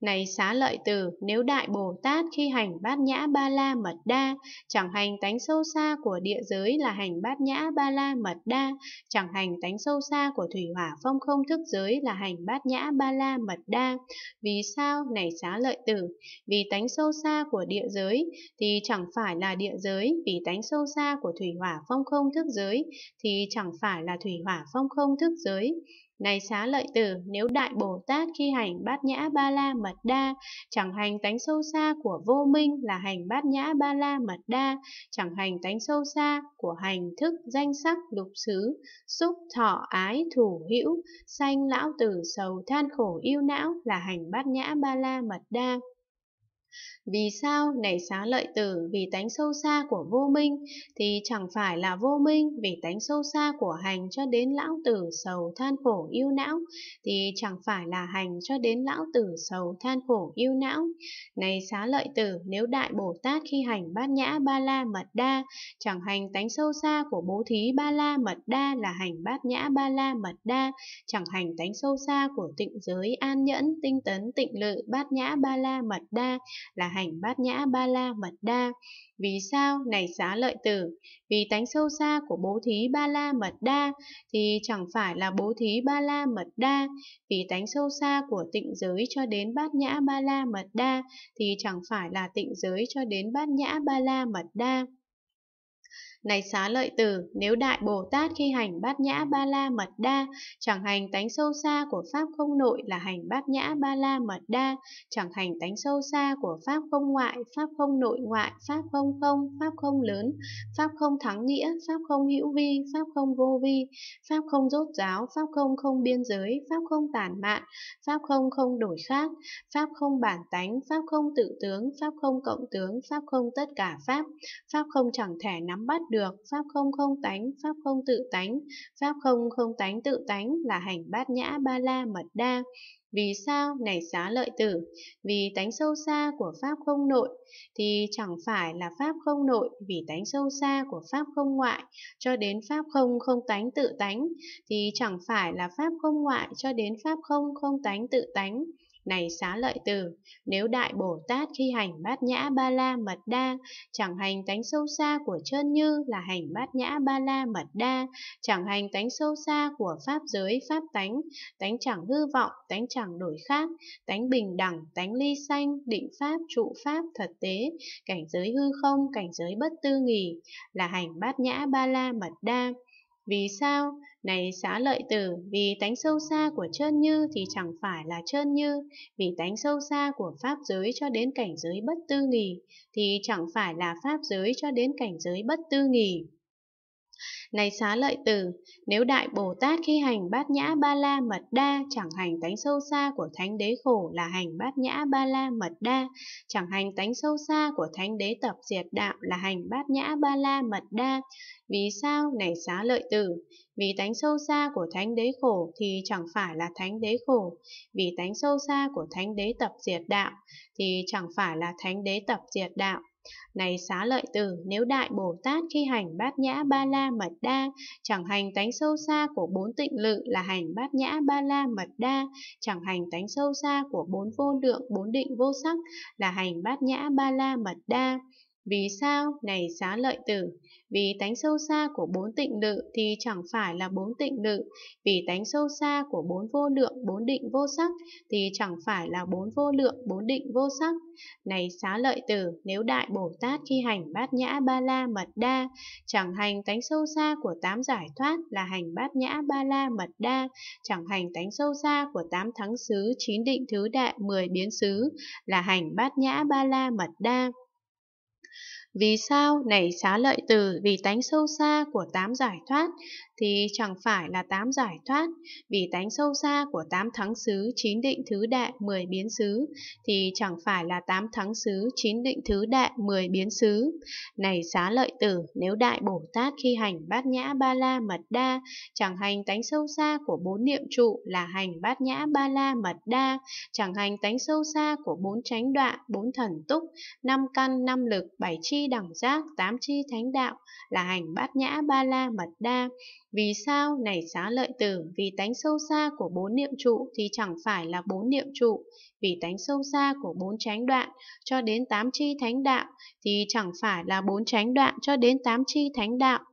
Này xá lợi tử, nếu Đại Bồ Tát khi hành bát nhã ba la mật đa, chẳng hành tánh sâu xa của địa giới là hành bát nhã ba la mật đa, chẳng hành tánh sâu xa của thủy hỏa phong không thức giới là hành bát nhã ba la mật đa. Vì sao? Này xá lợi tử, vì tánh sâu xa của địa giới thì chẳng phải là địa giới, vì tánh sâu xa của thủy hỏa phong không thức giới thì chẳng phải là thủy hỏa phong không thức giới. Này xá lợi tử, nếu Đại Bồ Tát khi hành bát nhã ba la mật đa, chẳng hành tánh sâu xa của vô minh là hành bát nhã ba la mật đa, chẳng hành tánh sâu xa của hành thức danh sắc lục xứ, xúc thọ ái thủ hữu, sanh lão tử sầu than khổ yêu não là hành bát nhã ba la mật đa. Vì sao nảy xá lợi tử vì tánh sâu xa của vô minh thì chẳng phải là vô minh vì tánh sâu xa của hành cho đến lão tử sầu than khổ yêu não thì chẳng phải là hành cho đến lão tử sầu than khổ yêu não. Này xá lợi tử nếu đại Bồ Tát khi hành bát nhã ba la mật đa chẳng hành tánh sâu xa của bố thí ba la mật đa là hành bát nhã ba la mật đa chẳng hành tánh sâu xa của tịnh giới an nhẫn tinh tấn tịnh lự bát nhã ba la mật đa là hành bát nhã ba la mật đa. Vì sao này xá lợi tử? Vì tánh sâu xa của bố thí ba la mật đa thì chẳng phải là bố thí ba la mật đa. Vì tánh sâu xa của tịnh giới cho đến bát nhã ba la mật đa thì chẳng phải là tịnh giới cho đến bát nhã ba la mật đa. Này xá lợi tử, nếu Đại Bồ Tát khi hành bát nhã ba la mật đa, chẳng hành tánh sâu xa của Pháp không nội là hành bát nhã ba la mật đa, chẳng hành tánh sâu xa của Pháp không ngoại, Pháp không nội ngoại, Pháp không không, Pháp không lớn, Pháp không thắng nghĩa, Pháp không hữu vi, Pháp không vô vi, Pháp không rốt giáo, Pháp không không biên giới, Pháp không tàn mạn, Pháp không không đổi khác, Pháp không bản tánh, Pháp không tự tướng, Pháp không cộng tướng, Pháp không tất cả Pháp, Pháp không chẳng thể nắm bắt được được, pháp không không tánh, pháp không tự tánh, pháp không không tánh tự tánh là hành bát nhã ba la mật đa. Vì sao này xá lợi tử? Vì tánh sâu xa của pháp không nội thì chẳng phải là pháp không nội vì tánh sâu xa của pháp không ngoại cho đến pháp không không tánh tự tánh thì chẳng phải là pháp không ngoại cho đến pháp không không tánh tự tánh này xá lợi tử, nếu Đại Bồ Tát khi hành bát nhã ba la mật đa, chẳng hành tánh sâu xa của chân như là hành bát nhã ba la mật đa, chẳng hành tánh sâu xa của pháp giới pháp tánh, tánh chẳng hư vọng, tánh chẳng đổi khác, tánh bình đẳng, tánh ly sanh, định pháp, trụ pháp, thật tế, cảnh giới hư không, cảnh giới bất tư nghỉ, là hành bát nhã ba la mật đa. Vì sao? Này xá lợi tử, vì tánh sâu xa của chân như thì chẳng phải là chân như, vì tánh sâu xa của pháp giới cho đến cảnh giới bất tư nghỉ thì chẳng phải là pháp giới cho đến cảnh giới bất tư nghỉ. Này xá lợi tử, nếu Đại Bồ Tát khi hành bát nhã ba la mật đa chẳng hành tánh sâu xa của Thánh Đế khổ là hành bát nhã ba la mật đa, chẳng hành tánh sâu xa của Thánh Đế tập diệt đạo là hành bát nhã ba la mật đa. Vì sao? Này xá lợi tử, vì tánh sâu xa của Thánh Đế khổ thì chẳng phải là Thánh Đế khổ, vì tánh sâu xa của Thánh Đế tập diệt đạo thì chẳng phải là Thánh Đế tập diệt đạo. Này xá lợi tử, nếu Đại Bồ Tát khi hành bát nhã ba la mật đa, chẳng hành tánh sâu xa của bốn tịnh lự là hành bát nhã ba la mật đa, chẳng hành tánh sâu xa của bốn vô lượng bốn định vô sắc là hành bát nhã ba la mật đa, vì sao, này xá lợi tử, vì tánh sâu xa của bốn tịnh lự thì chẳng phải là bốn tịnh lự, vì tánh sâu xa của bốn vô lượng bốn định vô sắc thì chẳng phải là bốn vô lượng bốn định vô sắc. Này xá lợi tử, nếu Đại Bồ Tát khi hành bát nhã ba la mật đa, chẳng hành tánh sâu xa của tám giải thoát là hành bát nhã ba la mật đa, chẳng hành tánh sâu xa của tám thắng xứ, chín định thứ đại, mười biến xứ là hành bát nhã ba la mật đa. Vì sao này xá lợi từ vì tánh sâu xa của tám giải thoát thì chẳng phải là tám giải thoát, vì tánh sâu xa của tám thắng xứ chín định thứ đại mười biến xứ thì chẳng phải là tám thắng xứ chín định thứ đại mười biến xứ. Này xá lợi tử, nếu đại Bồ Tát khi hành bát nhã ba la mật đa, chẳng hành tánh sâu xa của bốn niệm trụ là hành bát nhã ba la mật đa, chẳng hành tánh sâu xa của bốn chánh đoạn, bốn thần túc, năm căn, năm lực, bảy chi đẳng giác, tám chi thánh đạo, là hành bát nhã ba la mật đa. Vì sao? Này xá lợi tử, vì tánh sâu xa của bốn niệm trụ thì chẳng phải là bốn niệm trụ, vì tánh sâu xa của bốn chánh đoạn cho đến tám chi thánh đạo thì chẳng phải là bốn chánh đoạn cho đến tám chi thánh đạo.